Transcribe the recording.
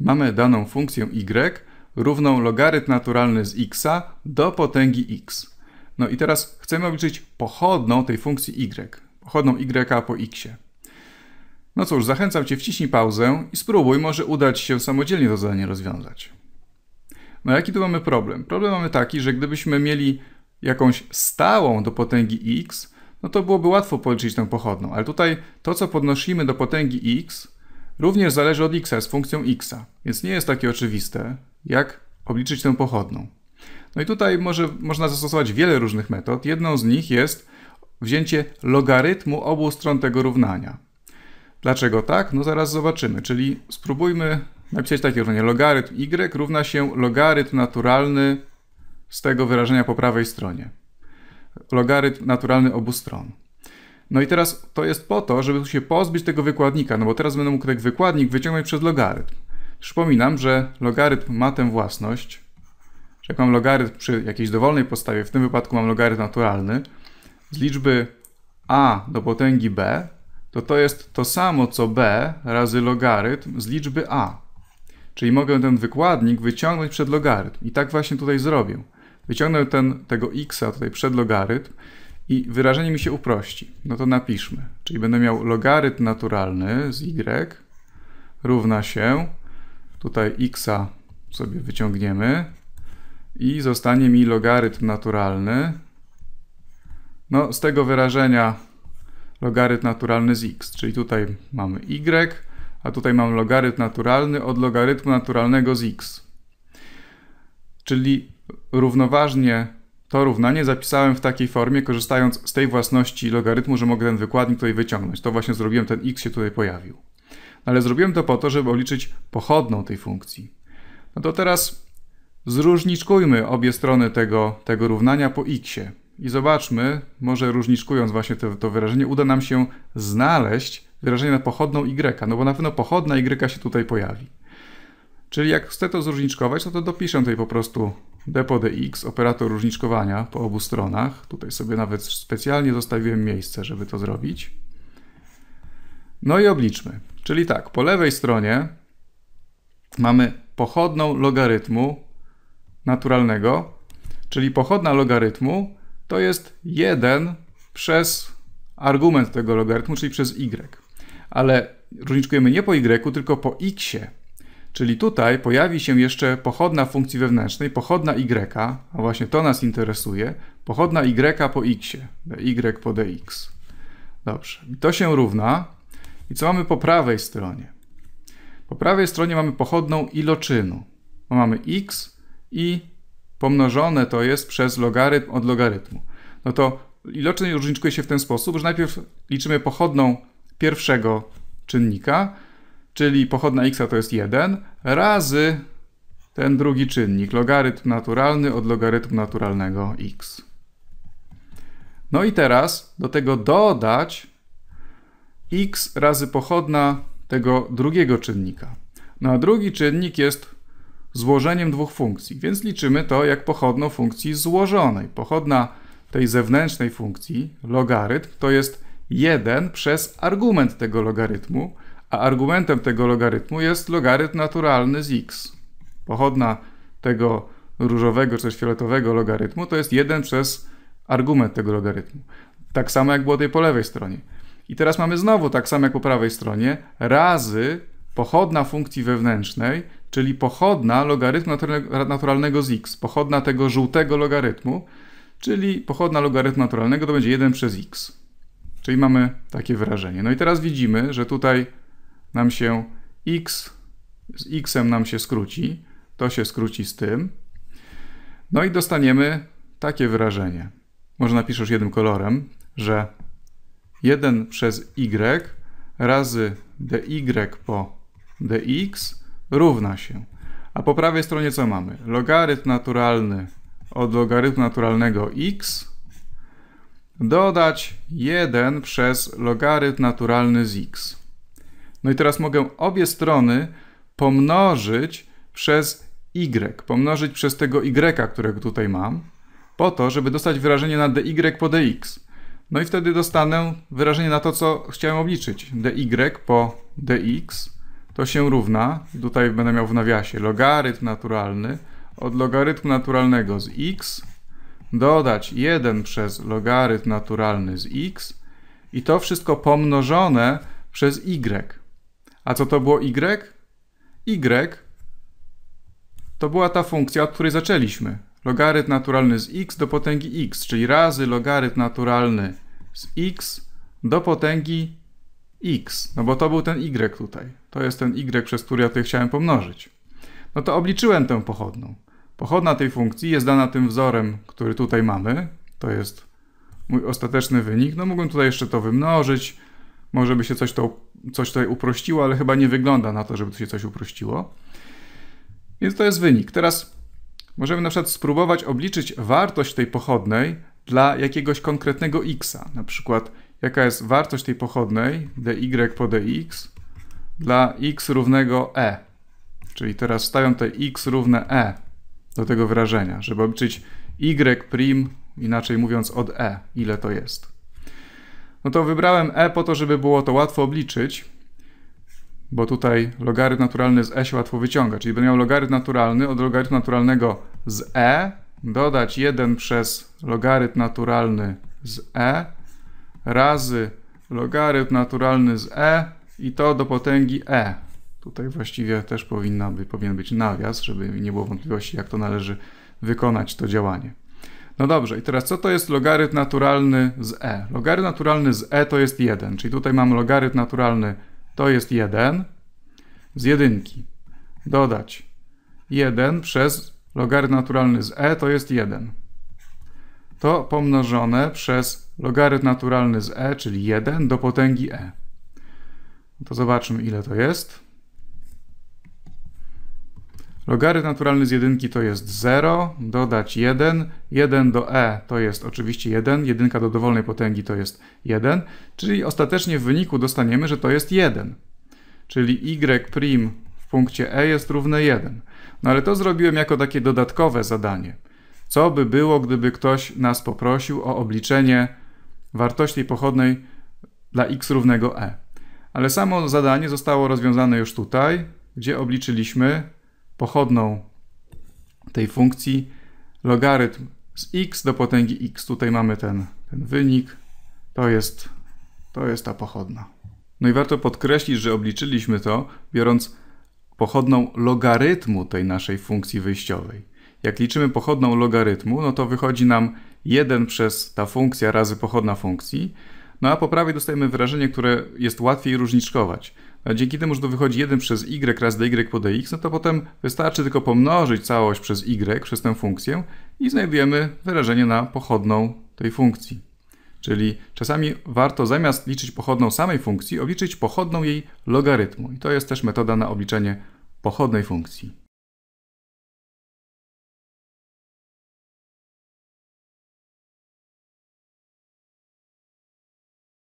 Mamy daną funkcję y równą logarytm naturalny z x do potęgi x. No i teraz chcemy obliczyć pochodną tej funkcji y, pochodną y po x. No cóż, zachęcam Cię, wciśnij pauzę i spróbuj, może uda Ci się samodzielnie to zadanie rozwiązać. No jaki tu mamy problem? Problem mamy taki, że gdybyśmy mieli jakąś stałą do potęgi x, y, no to byłoby łatwo policzyć tę pochodną, ale tutaj to, co podnosimy do potęgi x, y, również zależy od x z funkcją x, więc nie jest takie oczywiste, jak obliczyć tę pochodną. No i tutaj może, można zastosować wiele różnych metod. Jedną z nich jest wzięcie logarytmu obu stron tego równania. Dlaczego tak? No zaraz zobaczymy. Czyli spróbujmy napisać takie równanie. Logarytm y równa się logarytm naturalny z tego wyrażenia po prawej stronie. Logarytm naturalny obu stron. No i teraz to jest po to, żeby się pozbyć tego wykładnika, no bo teraz będę mógł ten tak wykładnik wyciągnąć przez logarytm. Przypominam, że logarytm ma tę własność, że jak mam logarytm przy jakiejś dowolnej podstawie, w tym wypadku mam logarytm naturalny, z liczby a do potęgi b, to to jest to samo co b razy logarytm z liczby a. Czyli mogę ten wykładnik wyciągnąć przed logarytm. I tak właśnie tutaj zrobię. Wyciągnę ten, tego x tutaj przed logarytm i wyrażenie mi się uprości. No to napiszmy. Czyli będę miał logarytm naturalny z y równa się, tutaj x'a sobie wyciągniemy i zostanie mi logarytm naturalny no z tego wyrażenia logarytm naturalny z x, czyli tutaj mamy y, a tutaj mam logarytm naturalny od logarytmu naturalnego z x. Czyli równoważnie to równanie zapisałem w takiej formie, korzystając z tej własności logarytmu, że mogę ten wykładnik tutaj wyciągnąć. To właśnie zrobiłem, ten x się tutaj pojawił. No ale zrobiłem to po to, żeby obliczyć pochodną tej funkcji. No to teraz zróżniczkujmy obie strony tego, tego równania po x. I zobaczmy, może różniczkując właśnie to, to wyrażenie, uda nam się znaleźć wyrażenie na pochodną y, no bo na pewno pochodna y się tutaj pojawi. Czyli jak chcę to zróżniczkować, no to dopiszę tutaj po prostu depo DX, operator różniczkowania po obu stronach. Tutaj sobie nawet specjalnie zostawiłem miejsce, żeby to zrobić. No i obliczmy. Czyli tak, po lewej stronie mamy pochodną logarytmu naturalnego, czyli pochodna logarytmu to jest 1 przez argument tego logarytmu, czyli przez y. Ale różniczkujemy nie po y, tylko po x. Czyli tutaj pojawi się jeszcze pochodna funkcji wewnętrznej, pochodna y, a właśnie to nas interesuje, pochodna y po x, dy po dx. Dobrze, I to się równa. I co mamy po prawej stronie? Po prawej stronie mamy pochodną iloczynu. Mamy x i pomnożone to jest przez logarytm od logarytmu. No to iloczyn różniczkuje się w ten sposób, że najpierw liczymy pochodną pierwszego czynnika, czyli pochodna x to jest 1, razy ten drugi czynnik, logarytm naturalny od logarytmu naturalnego x. No i teraz do tego dodać x razy pochodna tego drugiego czynnika. No a drugi czynnik jest złożeniem dwóch funkcji, więc liczymy to jak pochodną funkcji złożonej. Pochodna tej zewnętrznej funkcji, logarytm, to jest 1 przez argument tego logarytmu, a argumentem tego logarytmu jest logarytm naturalny z x. Pochodna tego różowego czy też fioletowego logarytmu to jest 1 przez argument tego logarytmu. Tak samo jak było tej po lewej stronie. I teraz mamy znowu, tak samo jak po prawej stronie, razy pochodna funkcji wewnętrznej, czyli pochodna logarytmu naturalnego z x, pochodna tego żółtego logarytmu, czyli pochodna logarytmu naturalnego to będzie 1 przez x. Czyli mamy takie wyrażenie. No i teraz widzimy, że tutaj nam się x, z xem nam się skróci, to się skróci z tym. No i dostaniemy takie wyrażenie. Może napiszę już jednym kolorem, że 1 przez y razy dy po dx równa się. A po prawej stronie co mamy? Logarytm naturalny od logarytmu naturalnego x dodać 1 przez logarytm naturalny z x. No i teraz mogę obie strony pomnożyć przez y, pomnożyć przez tego y, którego tutaj mam, po to, żeby dostać wyrażenie na dy po dx. No i wtedy dostanę wyrażenie na to, co chciałem obliczyć. dy po dx to się równa, tutaj będę miał w nawiasie, logarytm naturalny od logarytmu naturalnego z x dodać 1 przez logarytm naturalny z x i to wszystko pomnożone przez y. A co to było y? Y to była ta funkcja, od której zaczęliśmy. Logarytm naturalny z x do potęgi x, czyli razy logarytm naturalny z x do potęgi x. No bo to był ten y tutaj. To jest ten y, przez który ja tutaj chciałem pomnożyć. No to obliczyłem tę pochodną. Pochodna tej funkcji jest dana tym wzorem, który tutaj mamy. To jest mój ostateczny wynik. No mógłbym tutaj jeszcze to wymnożyć, może by się coś, to, coś tutaj uprościło, ale chyba nie wygląda na to, żeby się coś uprościło. Więc to jest wynik. Teraz możemy na przykład spróbować obliczyć wartość tej pochodnej dla jakiegoś konkretnego x. Na przykład jaka jest wartość tej pochodnej dy po dx dla x równego e. Czyli teraz stawiam te x równe e do tego wyrażenia, żeby obliczyć y prim, inaczej mówiąc od e, ile to jest. No to wybrałem e po to, żeby było to łatwo obliczyć, bo tutaj logarytm naturalny z e się łatwo wyciąga, czyli będę miał logarytm naturalny od logarytmu naturalnego z e, dodać 1 przez logarytm naturalny z e razy logarytm naturalny z e i to do potęgi e. Tutaj właściwie też powinna powinien być nawias, żeby nie było wątpliwości, jak to należy wykonać to działanie. No dobrze, i teraz co to jest logarytm naturalny z e? Logarytm naturalny z e to jest 1, czyli tutaj mamy logarytm naturalny to jest 1 z jedynki. Dodać 1 przez logarytm naturalny z e to jest 1. To pomnożone przez logarytm naturalny z e, czyli 1 do potęgi e. To zobaczmy ile to jest. Logarytm naturalny z jedynki to jest 0, dodać 1, 1 do e to jest oczywiście 1, 1 do dowolnej potęgi to jest 1, czyli ostatecznie w wyniku dostaniemy, że to jest 1. Czyli y' w punkcie e jest równe 1. No ale to zrobiłem jako takie dodatkowe zadanie. Co by było, gdyby ktoś nas poprosił o obliczenie wartości pochodnej dla x równego e? Ale samo zadanie zostało rozwiązane już tutaj, gdzie obliczyliśmy pochodną tej funkcji logarytm z x do potęgi x. Tutaj mamy ten, ten wynik. To jest, to jest ta pochodna. No i warto podkreślić, że obliczyliśmy to biorąc pochodną logarytmu tej naszej funkcji wyjściowej. Jak liczymy pochodną logarytmu, no to wychodzi nam 1 przez ta funkcja razy pochodna funkcji. No a po prawej dostajemy wyrażenie, które jest łatwiej różniczkować dzięki temu, że to wychodzi 1 przez y razy dy pod dx, no to potem wystarczy tylko pomnożyć całość przez y, przez tę funkcję i znajdujemy wyrażenie na pochodną tej funkcji. Czyli czasami warto zamiast liczyć pochodną samej funkcji, obliczyć pochodną jej logarytmu. I to jest też metoda na obliczenie pochodnej funkcji.